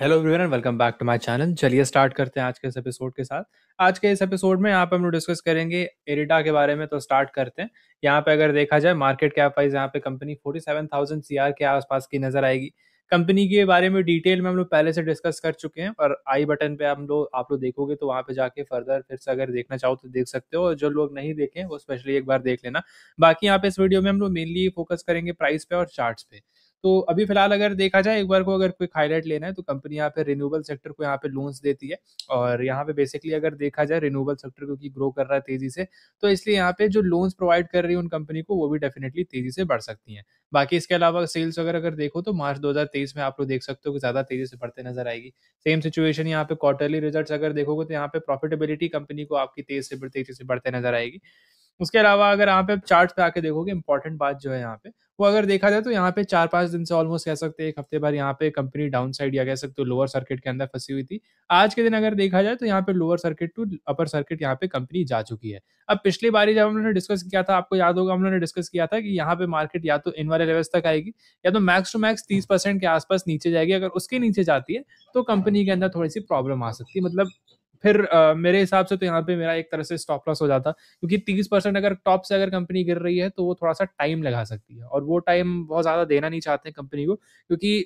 hello everyone and welcome back to my channel चलिए start करते हैं आज के इस एपिसोड के साथ आज के इस एपिसोड में यहाँ पे हम लोग डिस्कस करेंगे एरिटा के बारे में तो स्टार्ट करते हैं यहाँ पे अगर देखा जाए मार्केट कैप वाइज यहाँ पे कंपनी 47,000 सीआर के आसपास की नजर आएगी कंपनी के बारे में डिटेल में हम लोग पहले से डिस्कस कर चुके हैं और आई बटन पे हम लोग आप लोग देखोगे तो वहाँ पे जाके फर्दर फिर से अगर देखना चाहो तो देख सकते हो और जो लोग नहीं देखे वो स्पेशली एक बार देख लेना बाकी यहाँ पे इस वीडियो में हम लोग मेनली फोकस करेंगे प्राइस पे और चार्ट पे तो अभी फिलहाल अगर देखा जाए एक बार को अगर कोई हाईलाइट लेना है तो कंपनी यहाँ पे रिन्यूएबल सेक्टर को यहाँ पे लोन्स देती है और यहाँ पे बेसिकली अगर देखा जाए रिन्यूएबल सेक्टर क्योंकि ग्रो कर रहा है तेजी से तो इसलिए यहाँ पे जो लोन्स प्रोवाइड कर रही है उन कंपनी को वो भी डेफिनेटली तेजी से बढ़ सकती है बाकी इसके अलावा सेल्स अगर अगर देखो तो मार्च 2023 में आप लोग देख सकते हो कि ज्यादा तेजी से बढ़ते नजर आएगी सेम सिचुएशन यहाँ पे क्वार्टरली रिजल्ट्स अगर देखोगे तो यहाँ पे प्रॉफिटेबिलिटी कंपनी को आपकी तेज से तेजी से बढ़ते नजर आएगी उसके अलावा अगर यहाँ पे आप चार्ट पे आके देखोगे इंपॉर्टेंट बात जो है यहाँ पे वो अगर देखा जाए तो यहाँ पे चार पांच दिन से ऑलमोस्ट कह सकते हैं एक हफ्ते भर यहाँ पे कंपनी डाउन साइड या कह सकते हो लोअर सर्किट के अंदर फंसी हुई थी आज के दिन अगर देखा जाए तो यहाँ पे lower circuit to upper circuit यहाँ पे कंपनी जा चुकी है अब पिछली बारी जब हमने डिस्कस किया था आपको याद होगा हमने डिस्कस किया था कि यहाँ पे मार्केट या तो इन वाले लेवल्स तक आएगी या तो मैक्स टू मैक्स तीस परसेंट के आसपास नीचे जाएगी अगर उसके नीचे जाती है तो कंपनी के अंदर थोड़ी सी प्रॉब्लम आ सकती है मतलब फिर uh, मेरे हिसाब से तो यहाँ पे मेरा एक तरह से स्टॉप लॉस हो जाता क्योंकि तीस परसेंट अगर टॉप से अगर कंपनी गिर रही है तो वो थोड़ा सा टाइम लगा सकती है और वो टाइम बहुत ज़्यादा देना नहीं चाहते कंपनी को क्योंकि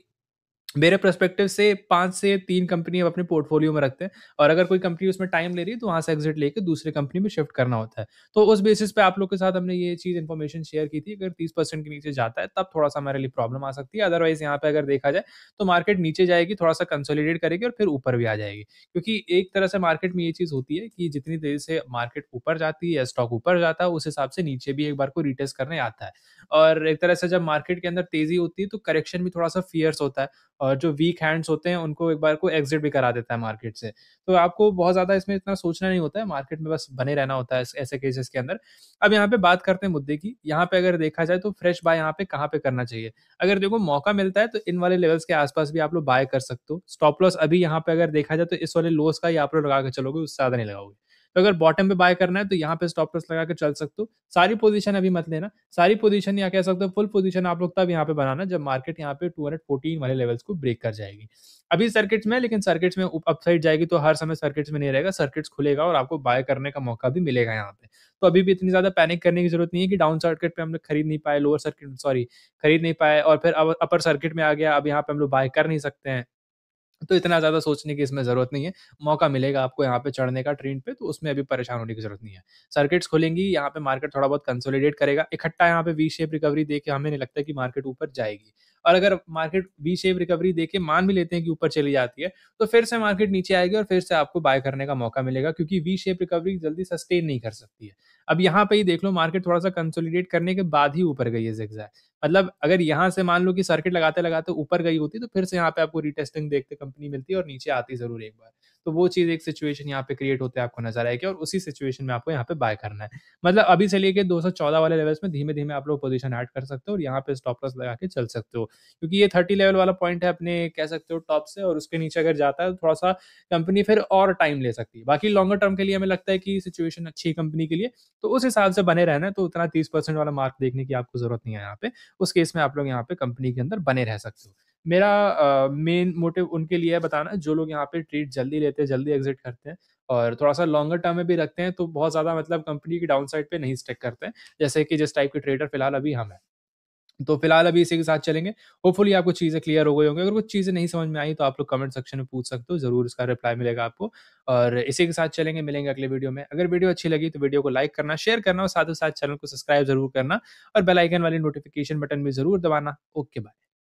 मेरे प्रस्पेक्टिव से पांच से तीन कंपनी अपने पोर्टफोलियो में रखते हैं और अगर कोई कंपनी उसमें टाइम ले रही है तो वहां से एग्जिट लेके दूसरे कंपनी में शिफ्ट करना होता है तो उस बेसिस पे आप लोग के साथ हमने ये चीज इन्फॉर्मेशन शेयर की थी अगर तीस परसेंट के नीचे जाता है तब थोड़ा सा हमारे लिए प्रॉब्लम आ सकती है अदरवाइज यहाँ पे अगर देखा जाए तो मार्केट नीचे जाएगी थोड़ा सा कंसोलिडेट करेगी और फिर ऊपर भी आ जाएगी क्योंकि एक तरह से मार्केट में ये चीज होती है कि जितनी तेजी से मार्केट ऊपर जाती है या स्टॉक ऊपर जाता है उस हिसाब से नीचे भी एक बार को रिटेस्ट करने आता है और एक तरह से जब मार्केट के अंदर तेजी होती है तो करेक्शन भी थोड़ा सा फियर्स होता है और जो वीक हैंड्स होते हैं उनको एक बार को एग्जिट भी करा देता है मार्केट से तो आपको बहुत ज़्यादा इसमें इतना सोचना नहीं होता है मार्केट में बस बने रहना होता है ऐसे केसेस के अंदर अब यहाँ पे बात करते हैं मुद्दे की यहाँ पे अगर देखा जाए तो फ्रेश बाय यहाँ पे कहाँ पे करना चाहिए अगर देखो मौका मिलता है तो इन वाले लेवल्स के आसपास भी आप लोग बाय कर सकते हो स्टॉप लॉस अभी यहाँ पे अगर देखा जाए तो इस वाले लोस का ही आप लोग लगा के चलोगे उससे ज़्यादा नहीं लगाओगे तो अगर बॉटम पे बाय करना है तो यहाँ पे स्टॉप लॉस लगा के चल सकते हो सारी पोजीशन अभी मत लेना सारी पोजीशन यहाँ कह सकते हो फुल पोजीशन आप लोग तब यहाँ पे बनाना जब मार्केट यहाँ पे 214 वाले लेवल्स को ब्रेक कर जाएगी अभी सर्किट्स में लेकिन सर्किट्स में अपसाइड जाएगी तो हर समय सर्किट्स में नहीं रहेगा सर्किट्स खुलेगा और आपको बाय करने का मौका भी मिलेगा यहाँ पे तो अभी भी इतनी ज्यादा पैनिक करने की जरूरत नहीं है कि डाउन सर्किट पे हम लोग खरीद नहीं पाए लोअर सर्किट सॉरी खरीद नहीं पाए और फिर अपर सर्किट में आ गया अब यहाँ पे हम लोग बाय कर नहीं सकते हैं तो इतना ज़्यादा सोचने की इसमें ज़रूरत नहीं है मौका मिलेगा आपको यहाँ पे चढ़ने का ट्रेन पे तो उसमें अभी परेशान होने की ज़रूरत नहीं है सर्किट्स खुलेंगी यहाँ पे मार्केट थोड़ा बहुत कंसोलिडेट करेगा इकट्ठा यहाँ पे वी शेप रिकवरी देख के हमें नहीं लगता कि मार्केट ऊपर जाएगी और अगर मार्केट वी शेप रिकवरी देके मान भी लेते हैं कि ऊपर चली जाती है तो फिर से मार्केट नीचे आएगी और फिर से आपको बाय करने का मौका मिलेगा क्योंकि वी शेप रिकवरी जल्दी सस्टेन नहीं कर सकती है अब यहाँ पे ही देख लो मार्केट थोड़ा सा कंसोलिडेट करने के बाद ही ऊपर गई है जिक्जैक मतलब अगर यहाँ से मान लो कि सर्किट लगाते लगाते ऊपर गई होती तो फिर से यहाँ पे आपको रिटेस्टिंग देखते कंपनी मिलती है और नीचे आती जरूर एक बार तो वो चीज़ एक सिचुएशन यहाँ पे क्रिएट होते आपको नजर आएगी और उसी सिचुएशन में आपको यहाँ पे बाय करना है मतलब अभी चलिए कि दो वाले लेवल्स में धीमे धीमे आप लोग पोजिशन ऐड कर सकते हो और यहाँ पे स्टॉप लॉस लगा के चल सकते हो क्योंकि ये थर्टी लेवल वाला पॉइंट है अपने कह सकते हो टॉप से और उसके नीचे अगर जाता है तो थोड़ा सा कंपनी फिर और टाइम ले सकती है बाकी लॉन्गर टर्म के लिए हमें लगता है कि सिचुएशन अच्छी है कंपनी के लिए तो उस हिसाब से बने रहना है तो उतना तीस वाला मार्क देखने की आपको जरूरत नहीं है यहाँ पे उस केस में आप लोग यहाँ पे कंपनी के अंदर बने रह सकते हो मेरा मेन मोटिव उनके लिए है बताना जो लोग यहाँ पे ट्रीट जल्दी लेते हैं जल्दी एग्जिट करते हैं और थोड़ा सा लॉन्गर टर्म में भी रखते हैं तो बहुत ज़्यादा मतलब कंपनी की डाउन साइड पर नहीं स्टेक करते हैं जैसे कि जिस टाइप के ट्रेडर फिलहाल अभी हम हैं तो फिलहाल अभी इसी के साथ चलेंगे होपफुली आपको चीज़ें क्लियर हो गई होंगी अगर कुछ चीज़ें नहीं समझ में आई तो आप लोग कमेंट सेक्शन में पूछ सकते हो जरूर इसका रिप्लाई मिलेगा आपको और इसी के साथ चलेंगे मिलेंगे अगले वीडियो में अगर वीडियो अच्छी लगी तो वीडियो को लाइक करना शेयर करना और साथ ही साथ चैनल को सब्सक्राइब जरूर करना और बेलाइकन वाली नोटिफिकेशन बटन भी जरूर दबाना ओके बाय